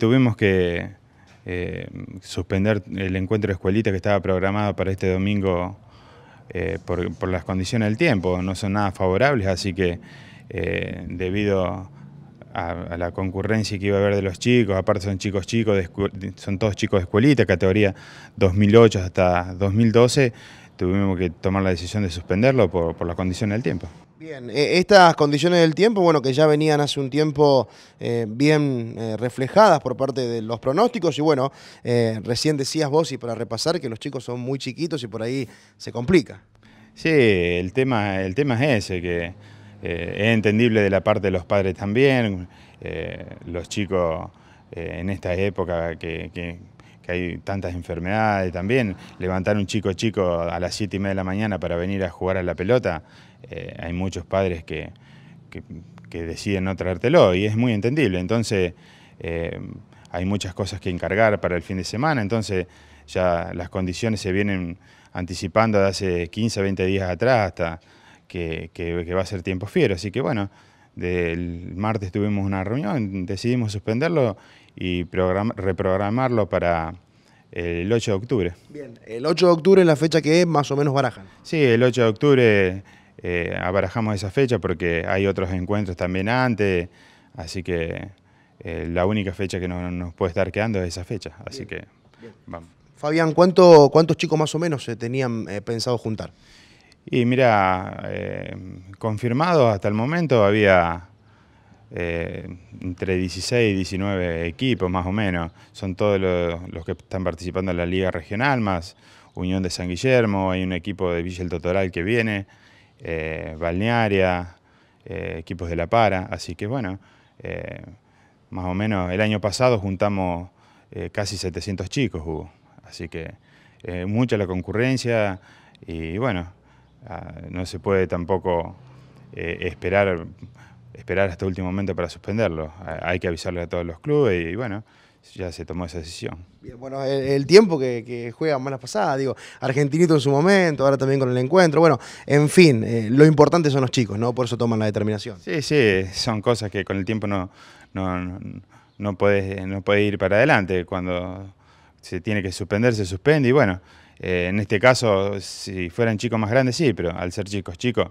Tuvimos que eh, suspender el encuentro de escuelita que estaba programado para este domingo eh, por, las condiciones del tiempo, no son nada favorables, así que eh, debido a, la concurrencia que iba a haber de los chicos, aparte son chicos chicos, son todos chicos de escuelita, categoría 2008 hasta 2012, tuvimos que tomar la decisión de suspenderlo por, las condiciones del tiempo. Bien, eh, estas condiciones del tiempo, bueno, que ya venían hace un tiempo eh, bien eh, reflejadas por parte de los pronósticos y bueno, recién decías vos y para repasar que los chicos son muy chiquitos y por ahí se complica. Sí, el tema, el tema es ese, que es entendible de la parte de los padres también, los chicos en esta época que hay tantas enfermedades también. Levantar un chico chico a las 7 y media de la mañana para venir a jugar a la pelota, eh, hay muchos padres que, que, deciden no traértelo y es muy entendible. Entonces, eh, hay muchas cosas que encargar para el fin de semana, entonces ya las condiciones se vienen anticipando de hace 15, 20 días atrás hasta que, que va a ser tiempo fiero. Así que bueno del martes tuvimos una reunión, decidimos suspenderlo y reprogramarlo para el 8 de octubre. Bien, el 8 de octubre es la fecha que más o menos barajan. Sí, el 8 de octubre eh, abarajamos esa fecha porque hay otros encuentros también antes, así que eh, la única fecha que no, nos puede estar quedando es esa fecha, así que Fabián, ¿cuánto, ¿cuántos chicos más o menos se tenían eh, pensado juntar? Y mira, eh, confirmado hasta el momento había eh, entre 16 y 19 equipos más o menos. Son todos los, que están participando en la Liga Regional, más Unión de San Guillermo, hay un equipo de Villa El Totoral que viene, eh, Balnearia, equipos de La Para. Así que bueno, más o menos el año pasado juntamos casi 700 chicos, Hugo. Así que mucha la concurrencia y bueno, Ah, no se puede tampoco eh, esperar, esperar hasta el último momento para suspenderlo. Ah, hay que avisarle a todos los clubes y, bueno, ya se tomó esa decisión. bueno, el, tiempo que, juega, juegan malas pasadas, digo, Argentinito en su momento, ahora también con el encuentro, bueno, en fin, eh, lo importante son los chicos, ¿no? Por eso toman la determinación. Sí, sí, son cosas que con el tiempo no, no, no ir para adelante. Cuando se tiene que suspender, se suspende y bueno, eh, en este caso, si fueran chicos más grandes, sí, pero al ser chicos chicos,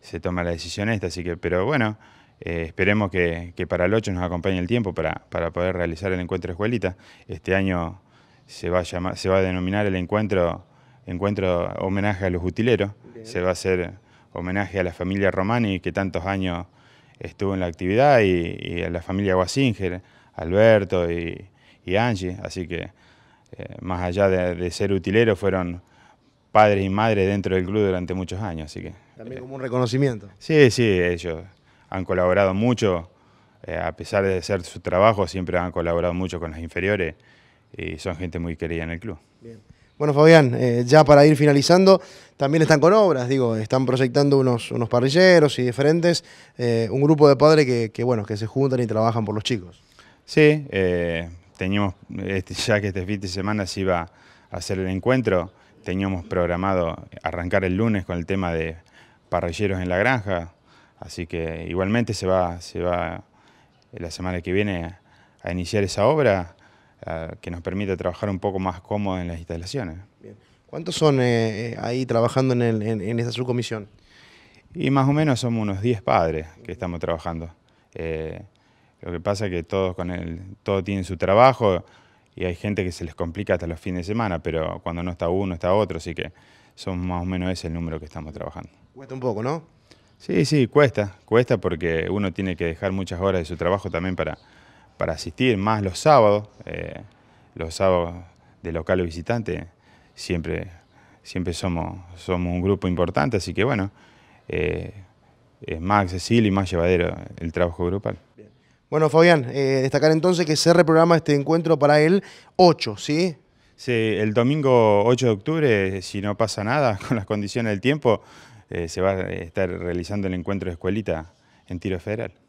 se toma la decisión esta, así que, pero bueno, eh, esperemos que, para el 8 nos acompañe el tiempo para, poder realizar el encuentro de escuelita. Este año se va a, se va a denominar el encuentro, encuentro homenaje a los utileros, se va a hacer homenaje a la familia Romani que tantos años estuvo en la actividad y, a la familia Wasinger, Alberto y, y Angie, así que eh, más allá de, ser utilero, fueron padres y madres dentro del club durante muchos años. Así que, También como un reconocimiento. Sí, sí, ellos han colaborado mucho, eh, a pesar de ser su trabajo, siempre han colaborado mucho con las inferiores y son gente muy querida en el club. Bueno, Fabián, eh, ya para ir finalizando, también están con obras, digo, están proyectando unos, unos parrilleros y diferentes, un grupo de padres que, bueno, que se juntan y trabajan por los chicos. Sí, teníamos, este, ya que este fin de semana se iba a hacer el encuentro, teníamos programado arrancar el lunes con el tema de parrilleros en la granja, así que igualmente se va, se va la semana que viene a iniciar esa obra que nos permite trabajar un poco más cómodo en las instalaciones. ¿Cuántos son eh, eh, ahí trabajando en, en, esta subcomisión? Y más o menos somos unos 10 padres que estamos trabajando. Eh, lo que pasa es que todos con el, todo tienen su trabajo y hay gente que se les complica hasta los fines de semana, pero cuando no está uno, está otro, así que son más o menos ese el número que estamos trabajando. Cuesta un poco, ¿no? Sí, sí, cuesta, cuesta porque uno tiene que dejar muchas horas de su trabajo también para, para asistir, más los sábados, eh, los sábados de local o visitante, siempre, siempre somos, somos un grupo importante, así que bueno, eh, es más accesible y más llevadero el trabajo grupal. Bueno, Fabián, eh, destacar entonces que se reprograma este encuentro para el 8, ¿sí? Sí, el domingo 8 de octubre, si no pasa nada con las condiciones del tiempo, eh, se va a estar realizando el encuentro de escuelita en tiro federal.